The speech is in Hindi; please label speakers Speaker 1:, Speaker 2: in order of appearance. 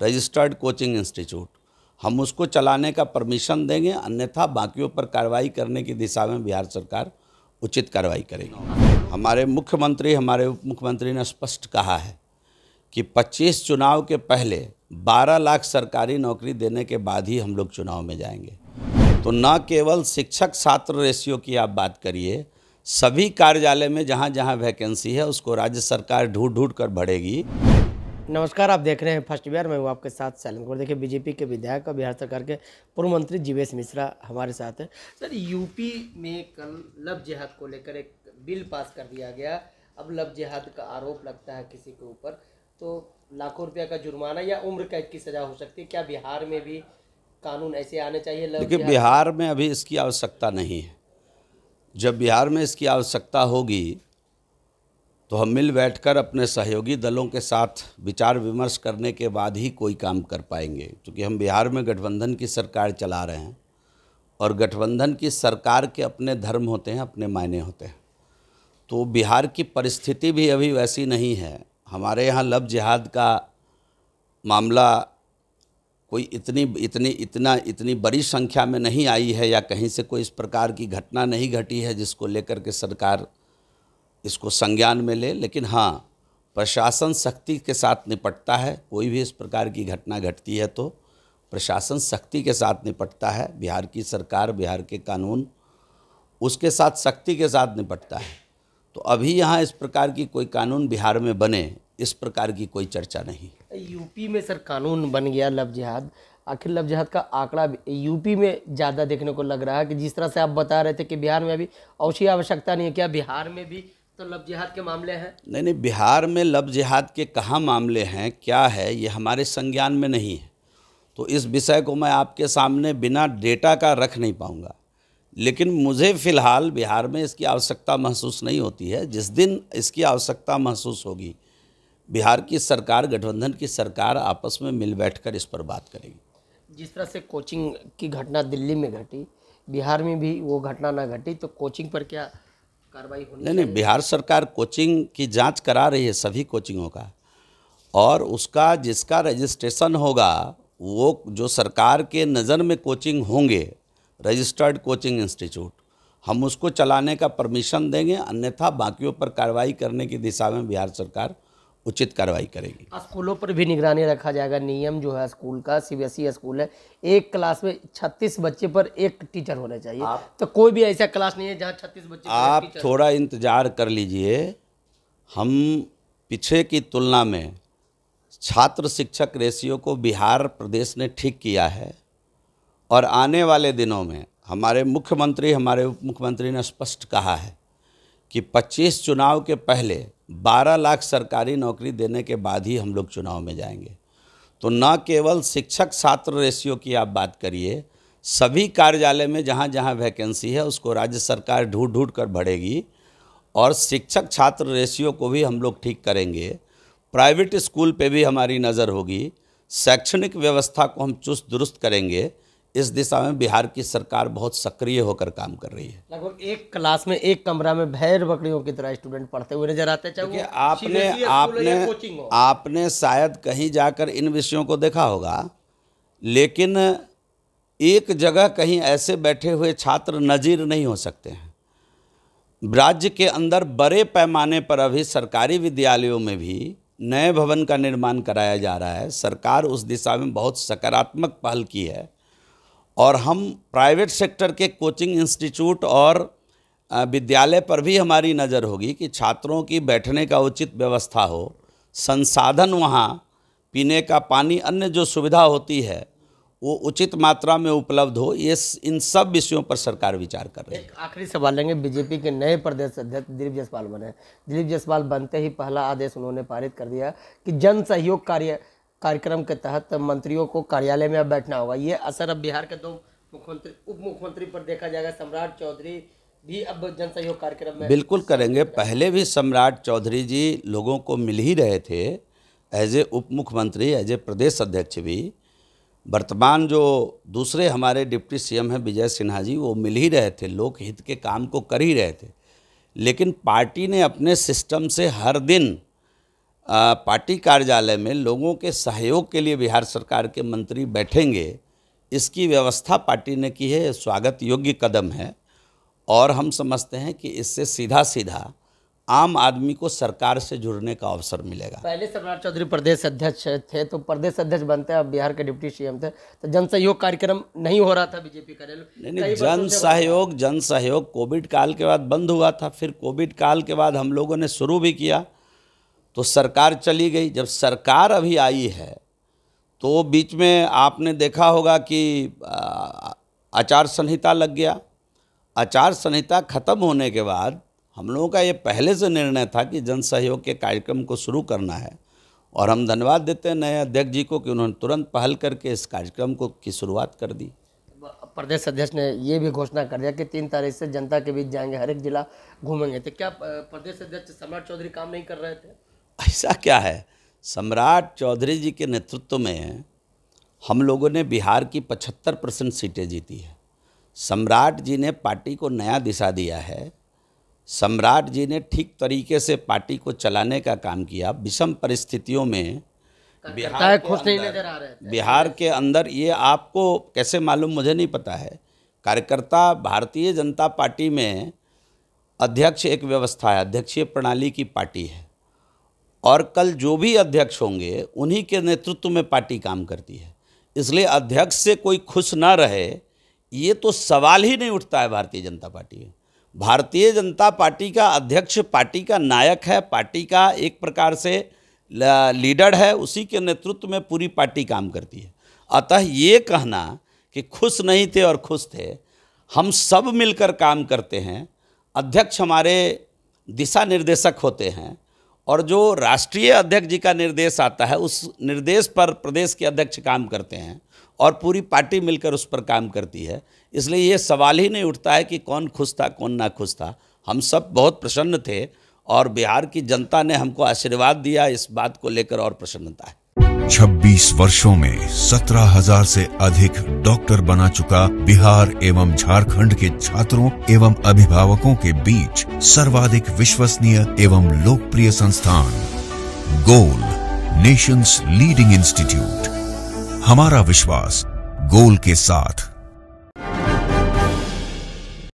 Speaker 1: रजिस्टर्ड कोचिंग इंस्टीट्यूट हम उसको चलाने का परमिशन देंगे अन्यथा बाकियों पर कार्रवाई करने की दिशा में बिहार सरकार उचित कार्रवाई करेगी हमारे मुख्यमंत्री हमारे उप मुख्यमंत्री ने स्पष्ट कहा है कि 25 चुनाव के पहले 12 लाख सरकारी नौकरी देने के बाद ही हम लोग चुनाव में जाएंगे तो न केवल शिक्षक छात्र रेशियो की आप बात करिए सभी कार्यालय में जहाँ जहाँ वैकेंसी है उसको राज्य सरकार ढूंढ ढूंढ कर भरेगी
Speaker 2: नमस्कार आप देख रहे हैं फर्स्ट बिहार मैं हूँ आपके साथ सैलम कुमार देखिए बीजेपी के विधायक और बिहार सरकार के पूर्व मंत्री जीवेश मिश्रा हमारे साथ हैं सर यूपी में कल लव जिहाद को लेकर एक बिल पास कर दिया गया अब लव जिहाद का आरोप लगता है किसी के ऊपर तो लाखों रुपया का जुर्माना या उम्र कैद की सजा हो सकती है क्या बिहार में भी कानून ऐसे आने चाहिए देखिए बिहार
Speaker 1: में अभी इसकी आवश्यकता नहीं है जब बिहार में इसकी आवश्यकता होगी तो हम मिल बैठकर अपने सहयोगी दलों के साथ विचार विमर्श करने के बाद ही कोई काम कर पाएंगे क्योंकि हम बिहार में गठबंधन की सरकार चला रहे हैं और गठबंधन की सरकार के अपने धर्म होते हैं अपने मायने होते हैं तो बिहार की परिस्थिति भी अभी वैसी नहीं है हमारे यहाँ लव जिहाद का मामला कोई इतनी इतनी इतना इतनी बड़ी संख्या में नहीं आई है या कहीं से कोई इस प्रकार की घटना नहीं घटी है जिसको लेकर के सरकार इसको संज्ञान में ले लेकिन हाँ प्रशासन शक्ति के साथ निपटता है कोई भी इस प्रकार की घटना घटती है तो प्रशासन शक्ति के साथ निपटता है बिहार की सरकार बिहार के कानून उसके साथ शक्ति के साथ निपटता है तो अभी यहाँ इस प्रकार की कोई कानून बिहार में बने इस प्रकार की कोई चर्चा नहीं
Speaker 2: यूपी में सर कानून बन गया लव जिहाद आखिर लव जिहाद का आंकड़ा यूपी में ज़्यादा देखने को लग रहा है कि जिस तरह से आप बता रहे थे कि बिहार में अभी औसी आवश्यकता नहीं है क्या बिहार में भी तो लब जिहाद के मामले हैं
Speaker 1: नहीं नहीं बिहार में लफ जिहाद के कहाँ मामले हैं क्या है ये हमारे संज्ञान में नहीं है तो इस विषय को मैं आपके सामने बिना डेटा का रख नहीं पाऊँगा लेकिन मुझे फ़िलहाल बिहार में इसकी आवश्यकता महसूस नहीं होती है जिस दिन इसकी आवश्यकता महसूस होगी बिहार की सरकार गठबंधन की सरकार आपस में मिल बैठकर इस पर बात करेगी
Speaker 2: जिस तरह से कोचिंग की घटना दिल्ली में घटी बिहार में भी वो घटना ना घटी तो कोचिंग पर क्या कार्रवाई होनी नहीं नहीं
Speaker 1: बिहार सरकार कोचिंग की जांच करा रही है सभी कोचिंगों का और उसका जिसका रजिस्ट्रेशन होगा वो जो सरकार के नज़र में कोचिंग होंगे रजिस्टर्ड कोचिंग इंस्टीट्यूट हम उसको चलाने का परमिशन देंगे अन्यथा बाकियों पर कार्रवाई करने की दिशा में बिहार सरकार उचित कार्रवाई करेगी
Speaker 2: हाँ, स्कूलों पर भी निगरानी रखा जाएगा नियम जो है स्कूल का सीबीएसई स्कूल है एक क्लास में छत्तीस बच्चे पर एक टीचर होना चाहिए तो कोई भी ऐसा क्लास नहीं है जहाँ छत्तीस बच्चे आप
Speaker 1: थोड़ा इंतज़ार कर लीजिए हम पीछे की तुलना में छात्र शिक्षक रेशियो को बिहार प्रदेश ने ठीक किया है और आने वाले दिनों में हमारे मुख्यमंत्री हमारे उप मुख्यमंत्री ने स्पष्ट कहा है कि 25 चुनाव के पहले बारह लाख सरकारी नौकरी देने के बाद ही हम लोग चुनाव में जाएंगे तो न केवल शिक्षक छात्र रेशियो की आप बात करिए सभी कार्यालय में जहाँ जहाँ वैकेंसी है उसको राज्य सरकार ढूंढ ढूंढ कर भरेगी और शिक्षक छात्र रेशियो को भी हम लोग ठीक करेंगे प्राइवेट स्कूल पे भी हमारी नज़र होगी शैक्षणिक व्यवस्था को हम चुस्त दुरुस्त करेंगे इस दिशा में बिहार की सरकार बहुत सक्रिय होकर काम कर रही है लगभग
Speaker 2: एक क्लास में एक कमरा में भैर बकरियों की तरह स्टूडेंट पढ़ते हुए नजर आते हैं आपने आपने
Speaker 1: आपने शायद कहीं जाकर इन विषयों को देखा होगा लेकिन एक जगह कहीं ऐसे बैठे हुए छात्र नज़ीर नहीं हो सकते हैं राज्य के अंदर बड़े पैमाने पर अभी सरकारी विद्यालयों में भी नए भवन का निर्माण कराया जा रहा है सरकार उस दिशा में बहुत सकारात्मक पहल की है और हम प्राइवेट सेक्टर के कोचिंग इंस्टीट्यूट और विद्यालय पर भी हमारी नज़र होगी कि छात्रों की बैठने का उचित व्यवस्था हो संसाधन वहाँ पीने का पानी अन्य जो सुविधा होती है वो उचित मात्रा में उपलब्ध हो ये इन सब विषयों पर सरकार विचार कर रही है आखिरी सवाल लेंगे बीजेपी के नए प्रदेश
Speaker 2: अध्यक्ष दिलीप जायसवाल बने दिलीप जायसवाल बनते ही पहला आदेश उन्होंने पारित कर दिया कि जन सहयोग कार्य कार्यक्रम के तहत मंत्रियों को कार्यालय में अब बैठना होगा ये असर अब बिहार के दो मुख्यमंत्री उप मुख्यमंत्री पर देखा जाएगा सम्राट चौधरी भी अब जन सहयोग कार्यक्रम में बिल्कुल
Speaker 1: करेंगे पहले भी सम्राट चौधरी जी लोगों को मिल ही रहे थे एज ए उप मुख्यमंत्री एज ए प्रदेश अध्यक्ष भी वर्तमान जो दूसरे हमारे डिप्टी सीएम हैं विजय सिन्हा जी वो मिल ही रहे थे लोक हित के काम को कर ही रहे थे लेकिन पार्टी ने अपने सिस्टम से हर दिन पार्टी कार्यालय में लोगों के सहयोग के लिए बिहार सरकार के मंत्री बैठेंगे इसकी व्यवस्था पार्टी ने की है स्वागत योग्य कदम है और हम समझते हैं कि इससे सीधा सीधा आम आदमी को सरकार से जुड़ने का अवसर मिलेगा
Speaker 2: पहले सरदार चौधरी प्रदेश अध्यक्ष थे तो प्रदेश अध्यक्ष बनते अब बिहार के डिप्टी सीएम थे तो जन सहयोग कार्यक्रम नहीं हो रहा था बीजेपी का नहीं नहीं जन
Speaker 1: सहयोग जन सहयोग कोविड काल के बाद बंद हुआ था फिर कोविड काल के बाद हम लोगों ने शुरू भी किया तो सरकार चली गई जब सरकार अभी आई है तो बीच में आपने देखा होगा कि आचार संहिता लग गया आचार संहिता खत्म होने के बाद हम लोगों का ये पहले से निर्णय था कि जन सहयोग के कार्यक्रम को शुरू करना है और हम धन्यवाद देते हैं नए अध्यक्ष जी को कि उन्होंने तुरंत पहल करके इस कार्यक्रम को की शुरुआत कर दी
Speaker 2: प्रदेश अध्यक्ष ने ये भी घोषणा कर दिया कि तीन तारीख से जनता के बीच जाएंगे हर एक जिला घूमेंगे तो क्या प्रदेश अध्यक्ष सम्राट चौधरी काम नहीं कर रहे थे
Speaker 1: ऐसा क्या है सम्राट चौधरी जी के नेतृत्व में हम लोगों ने बिहार की 75 परसेंट सीटें जीती है सम्राट जी ने पार्टी को नया दिशा दिया है सम्राट जी ने ठीक तरीके से पार्टी को चलाने का काम किया विषम परिस्थितियों में बिहार अंदर, नहीं आ रहे बिहार के अंदर ये आपको कैसे मालूम मुझे नहीं पता है कार्यकर्ता भारतीय जनता पार्टी में अध्यक्ष एक व्यवस्था है अध्यक्षीय प्रणाली की पार्टी है और कल जो भी अध्यक्ष होंगे उन्हीं के नेतृत्व में पार्टी काम करती है इसलिए अध्यक्ष से कोई खुश ना रहे ये तो सवाल ही नहीं उठता है भारतीय जनता पार्टी में भारतीय जनता पार्टी का अध्यक्ष पार्टी का नायक है पार्टी का एक प्रकार से लीडर है उसी के नेतृत्व में पूरी पार्टी काम करती है अतः ये कहना कि खुश नहीं थे और खुश थे हम सब मिलकर काम करते हैं अध्यक्ष हमारे दिशा निर्देशक होते हैं और जो राष्ट्रीय अध्यक्ष जी का निर्देश आता है उस निर्देश पर प्रदेश के अध्यक्ष काम करते हैं और पूरी पार्टी मिलकर उस पर काम करती है इसलिए ये सवाल ही नहीं उठता है कि कौन खुश था कौन ना खुश था हम सब बहुत प्रसन्न थे और बिहार की जनता ने हमको आशीर्वाद दिया इस बात को लेकर और प्रसन्नता है 26 वर्षों में 17,000 से अधिक डॉक्टर बना चुका बिहार एवं झारखंड के छात्रों एवं अभिभावकों के बीच सर्वाधिक विश्वसनीय एवं लोकप्रिय संस्थान गोल नेशंस लीडिंग इंस्टीट्यूट हमारा विश्वास गोल के साथ